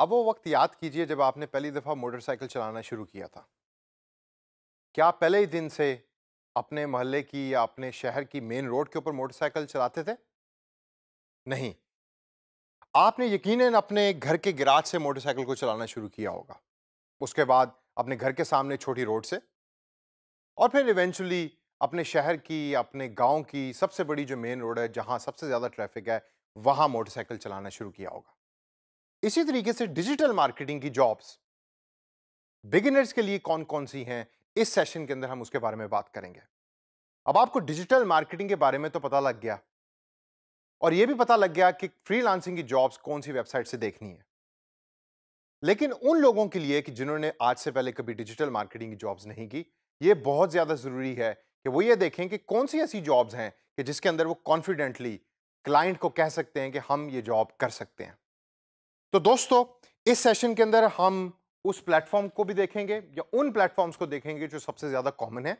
अब वो वक्त याद कीजिए जब आपने पहली दफ़ा मोटरसाइकिल चलाना शुरू किया था क्या पहले ही दिन से अपने मोहल्ले की या अपने शहर की मेन रोड के ऊपर मोटरसाइकिल चलाते थे नहीं आपने यकीनन अपने घर के गिराज से मोटरसाइकिल को चलाना शुरू किया होगा उसके बाद अपने घर के सामने छोटी रोड से और फिर इवेंचुअली अपने शहर की अपने गांव की सबसे बड़ी जो मेन रोड है जहां सबसे ज़्यादा ट्रैफिक है वहां मोटरसाइकिल चलाना शुरू किया होगा इसी तरीके से डिजिटल मार्केटिंग की जॉब्स बिगिनर्स के लिए कौन कौन सी हैं इस सेशन के अंदर हम उसके बारे में बात करेंगे अब आपको डिजिटल मार्केटिंग के बारे में तो पता लग गया और यह भी पता लग गया कि फ्रीलांसिंग की जॉब्स कौन सी वेबसाइट से देखनी है लेकिन उन लोगों के लिए कि जिन्होंने आज से पहले कभी डिजिटल मार्केटिंग की जॉब्स नहीं की ये बहुत ज़्यादा ज़रूरी है कि वो ये देखें कि कौन सी ऐसी जॉब्स हैं कि जिसके अंदर वो कॉन्फिडेंटली क्लाइंट को कह सकते हैं कि हम ये जॉब कर सकते हैं तो दोस्तों इस सेशन के अंदर हम उस प्लेटफॉर्म को भी देखेंगे या उन प्लेटफॉर्म्स को देखेंगे जो सबसे ज़्यादा कॉमन है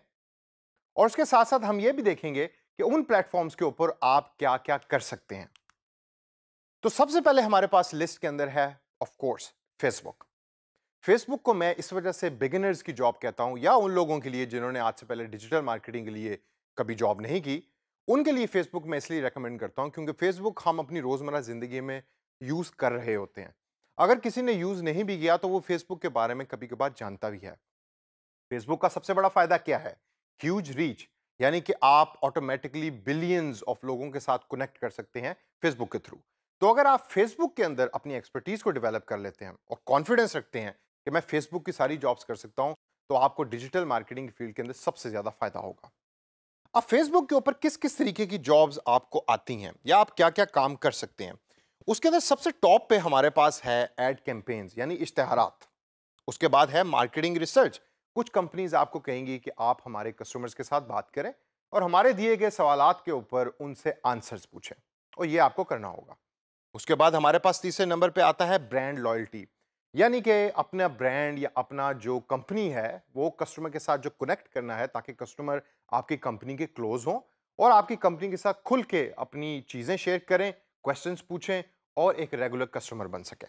और उसके साथ साथ हम ये भी देखेंगे कि उन प्लेटफॉर्म्स के ऊपर आप क्या क्या कर सकते हैं तो सबसे पहले हमारे पास लिस्ट के अंदर है ऑफ कोर्स फेसबुक फेसबुक को मैं इस वजह से बिगिनर्स की जॉब कहता हूं या उन लोगों के लिए जिन्होंने आज से पहले डिजिटल मार्केटिंग के लिए कभी जॉब नहीं की उनके लिए फेसबुक मैं इसलिए रेकमेंड करता हूं क्योंकि फेसबुक हम अपनी रोज़मर्रा ज़िंदगी में यूज़ कर रहे होते हैं अगर किसी ने यूज़ नहीं भी किया तो वो फेसबुक के बारे में कभी कभार जानता भी है फेसबुक का सबसे बड़ा फ़ायदा क्या है ह्यूज रीच यानी कि आप ऑटोमेटिकली बिलियंस ऑफ लोगों के साथ कनेक्ट कर सकते हैं फेसबुक के थ्रू तो अगर आप फेसबुक के अंदर अपनी एक्सपर्टीज़ को डेवलप कर लेते हैं और कॉन्फिडेंस रखते हैं कि मैं फेसबुक की सारी जॉब्स कर सकता हूं तो आपको डिजिटल मार्केटिंग फील्ड के अंदर सबसे ज़्यादा फ़ायदा होगा अब फेसबुक के ऊपर किस किस तरीके की जॉब्स आपको आती हैं या आप क्या क्या काम कर सकते हैं उसके अंदर सबसे टॉप पे हमारे पास है एड कैंपेन्स यानी इश्तहारात उसके बाद है मार्केटिंग रिसर्च कुछ कंपनीज आपको कहेंगी कि आप हमारे कस्टमर्स के साथ बात करें और हमारे दिए गए सवाल के ऊपर उनसे आंसर्स पूछें और ये आपको करना होगा उसके बाद हमारे पास तीसरे नंबर पे आता है ब्रांड लॉयल्टी यानी कि अपना ब्रांड या अपना जो कंपनी है वो कस्टमर के साथ जो कनेक्ट करना है ताकि कस्टमर आपकी कंपनी के क्लोज हों और आपकी कंपनी के साथ खुल के अपनी चीज़ें शेयर करें क्वेश्चंस पूछें और एक रेगुलर कस्टमर बन सकें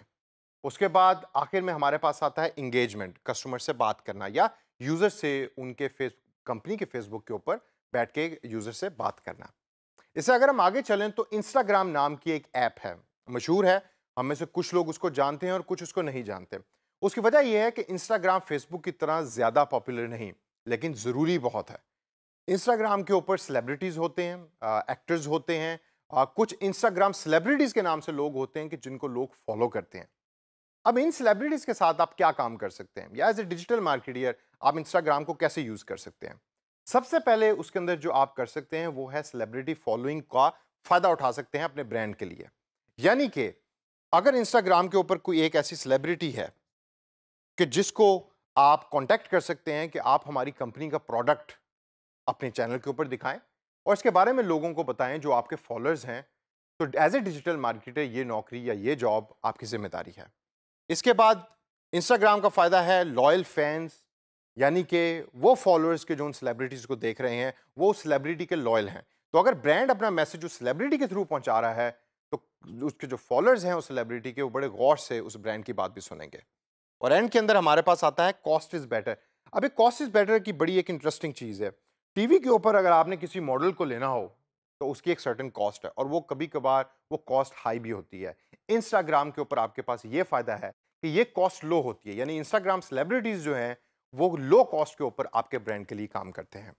उसके बाद आखिर में हमारे पास आता है इंगेजमेंट कस्टमर से बात करना या यूज़र से उनके फेस कंपनी के फेसबुक के ऊपर बैठ के यूज़र से बात करना इसे अगर हम आगे चलें तो इंस्टाग्राम नाम की एक ऐप है मशहूर है हम में से कुछ लोग उसको जानते हैं और कुछ उसको नहीं जानते उसकी वजह यह है कि इंस्टाग्राम फेसबुक की तरह ज़्यादा पॉपुलर नहीं लेकिन ज़रूरी बहुत है इंस्टाग्राम के ऊपर सेलिब्रिटीज़ होते हैं एक्टर्स होते हैं आ, कुछ इंस्टाग्राम सेलिब्रिटीज़ के नाम से लोग होते हैं कि जिनको लोग फॉलो करते हैं अब इन सेलिब्रिटीज़ के साथ आप क्या काम कर सकते हैं या एज ए डिजिटल मार्केटियर आप इंस्टाग्राम को कैसे यूज़ कर सकते हैं सबसे पहले उसके अंदर जो आप कर सकते हैं वो है सेलिब्रिटी फॉलोइंग का फ़ायदा उठा सकते हैं अपने ब्रांड के लिए यानी कि अगर इंस्टाग्राम के ऊपर कोई एक ऐसी सेलिब्रिटी है कि जिसको आप कांटेक्ट कर सकते हैं कि आप हमारी कंपनी का प्रोडक्ट अपने चैनल के ऊपर दिखाएं और इसके बारे में लोगों को बताएं जो आपके फॉलोअर्स हैं तो एज ए डिजिटल मार्केटर ये नौकरी या ये जॉब आपकी जिम्मेदारी है इसके बाद इंस्टाग्राम का फ़ायदा है लॉयल फैंस यानी कि वो फॉलोअर्स के जो उन सेलिब्रिटीज़ को देख रहे हैं वो सेलिब्रिटी के लॉयल हैं तो अगर ब्रांड अपना मैसेज उस सेलिब्रिटी के थ्रू पहुंचा रहा है तो उसके जो फॉलोअर्स हैं उस सेलिब्रिटी के वो बड़े गौर से उस ब्रांड की बात भी सुनेंगे और एंड के अंदर हमारे पास आता है कॉस्ट इज़ बेटर अभी कॉस्ट इज़ बेटर की बड़ी एक इंटरेस्टिंग चीज़ है टीवी के ऊपर अगर आपने किसी मॉडल को लेना हो तो उसकी एक सर्टन कॉस्ट है और वो कभी कभार वो कॉस्ट हाई भी होती है इंस्टाग्राम के ऊपर आपके पास ये फ़ायदा है कि ये कॉस्ट लो होती है यानी इंस्टाग्राम सेलिब्रिटीज़ जो हैं वो लो कॉस्ट के ऊपर आपके ब्रांड के लिए काम करते हैं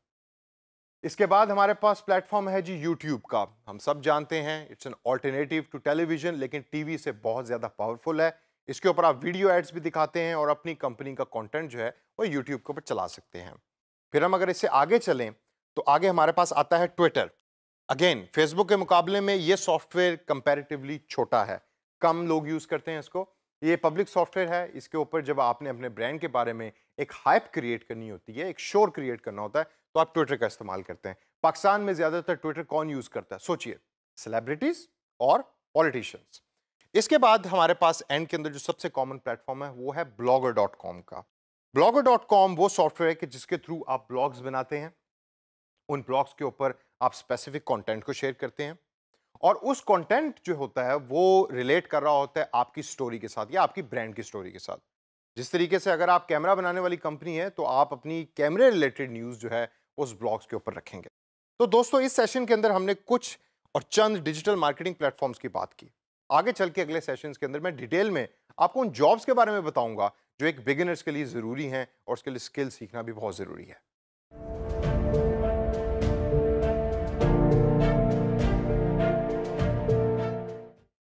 इसके बाद हमारे पास प्लेटफॉर्म है जी यूट्यूब का हम सब जानते हैं it's an alternative to television लेकिन टीवी से बहुत ज़्यादा पावरफुल है इसके ऊपर आप वीडियो एड्स भी दिखाते हैं और अपनी कंपनी का कंटेंट जो है वो यूट्यूब के ऊपर चला सकते हैं फिर हम अगर इससे आगे चलें तो आगे हमारे पास आता है ट्विटर अगेन फेसबुक के मुकाबले में ये सॉफ्टवेयर कंपैरेटिवली छोटा है कम लोग यूज़ करते हैं इसको ये पब्लिक सॉफ्टवेयर है इसके ऊपर जब आपने अपने ब्रांड के बारे में एक हाइप क्रिएट करनी होती है एक शोर क्रिएट करना होता है तो आप ट्विटर का इस्तेमाल करते हैं पाकिस्तान में ज़्यादातर ट्विटर कौन यूज़ करता है सोचिए सेलिब्रिटीज़ और पॉलिटिशियंस इसके बाद हमारे पास एंड के अंदर जो सबसे कॉमन प्लेटफॉर्म है वो है ब्लॉगर डॉट कॉम का ब्लॉगर डॉट कॉम वो सॉफ्टवेयर है कि जिसके थ्रू आप ब्लॉग्स बनाते हैं उन ब्लॉग्स के ऊपर आप स्पेसिफिक कंटेंट को शेयर करते हैं और उस कंटेंट जो होता है वो रिलेट कर रहा होता है आपकी स्टोरी के साथ या आपकी ब्रांड की स्टोरी के साथ जिस तरीके से अगर आप कैमरा बनाने वाली कंपनी है तो आप अपनी कैमरे रिलेटेड न्यूज़ जो है उस ब्लॉग्स के ऊपर रखेंगे तो दोस्तों इस सेशन के अंदर हमने कुछ और चंद डिजिटल मार्केटिंग प्लेटफॉर्म्स की बात की आगे चल के अगले सेशन के अंदर मैं डिटेल में आपको उन जॉब्स के बारे में बताऊंगा जो एक बिगिनर्स के लिए ज़रूरी हैं और उसके लिए स्किल सीखना भी बहुत ज़रूरी है